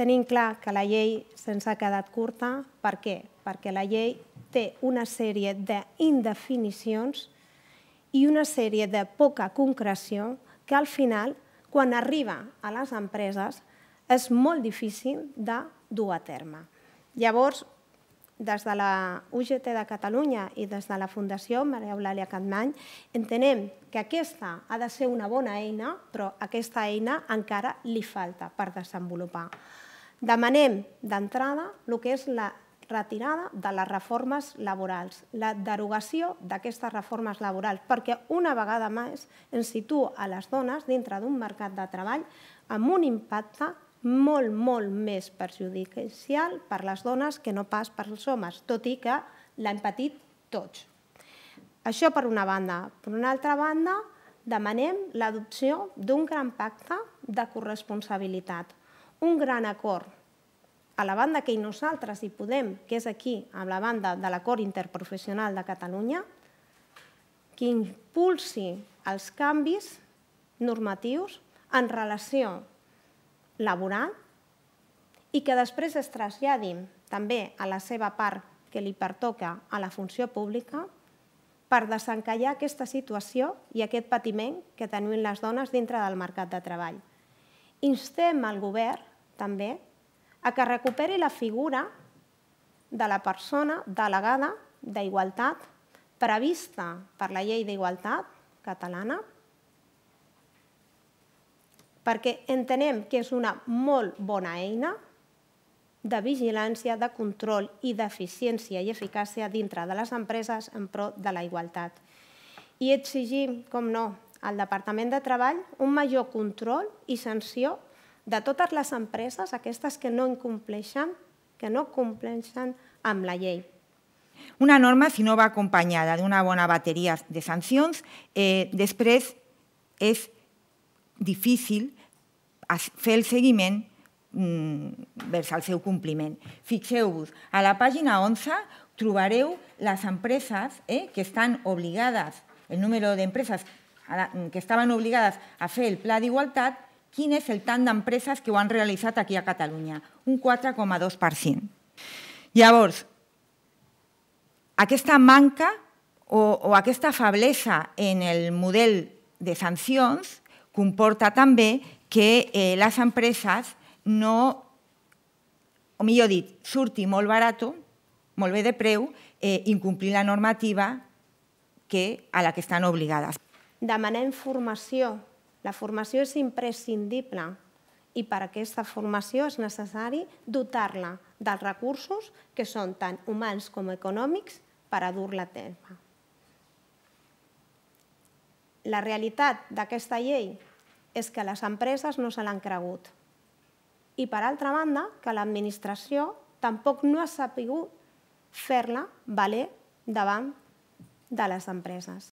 tenint clar que la llei se'ns ha quedat curta. Per què? Perquè la llei té una sèrie d'indefinicions i una sèrie de poca concreció que al final, quan arriba a les empreses, és molt difícil de dur a terme. Llavors, des de la UGT de Catalunya i des de la Fundació Maria Eulàlia Catmany, entenem que aquesta ha de ser una bona eina, però aquesta eina encara li falta per desenvolupar. Demanem d'entrada el que és la retirada de les reformes laborals, la derogació d'aquestes reformes laborals, perquè una vegada més ens situa a les dones dintre d'un mercat de treball amb un impacte molt, molt més perjudicial per les dones que no pas per els homes, tot i que l'hem patit tots. Això per una banda. Per una altra banda, demanem l'adopció d'un gran pacte de corresponsabilitat un gran acord a la banda que nosaltres hi podem, que és aquí, amb la banda de l'acord interprofessional de Catalunya, que impulsi els canvis normatius en relació laboral i que després es traslladin també a la seva part que li pertoca a la funció pública per desencallar aquesta situació i aquest patiment que tenim les dones dintre del mercat de treball. Instem al govern també, a que recuperi la figura de la persona delegada d'igualtat prevista per la llei d'igualtat catalana, perquè entenem que és una molt bona eina de vigilància, de control i d'eficiència i eficàcia dintre de les empreses en pro de la igualtat. I exigim, com no, al Departament de Treball un major control i sanció de totes les empreses, aquestes que no incompleixen, que no compleixen amb la llei. Una norma, si no va acompanyada d'una bona bateria de sancions, eh, després és difícil fer el seguiment mm, vers el seu compliment. Fixeu-vos, a la pàgina 11 trobareu les empreses eh, que estan obligades, el número d'empreses que estaven obligades a fer el pla d'igualtat quin és el tant d'empreses que ho han realitzat aquí a Catalunya, un 4,2%. Llavors, aquesta manca o, o aquesta feblesa en el model de sancions comporta també que eh, les empreses no, o millor dit, surti molt barat, molt bé de preu, eh, incomplir la normativa que, a la que estan obligades. Demanem formació la formació és imprescindible i per aquesta formació és necessari dotar-la dels recursos que són tant humans com econòmics per a dur-la a terme. La realitat d'aquesta llei és que les empreses no se l'han cregut i, per altra banda, que l'administració tampoc no ha sapigut fer-la valer davant de les empreses.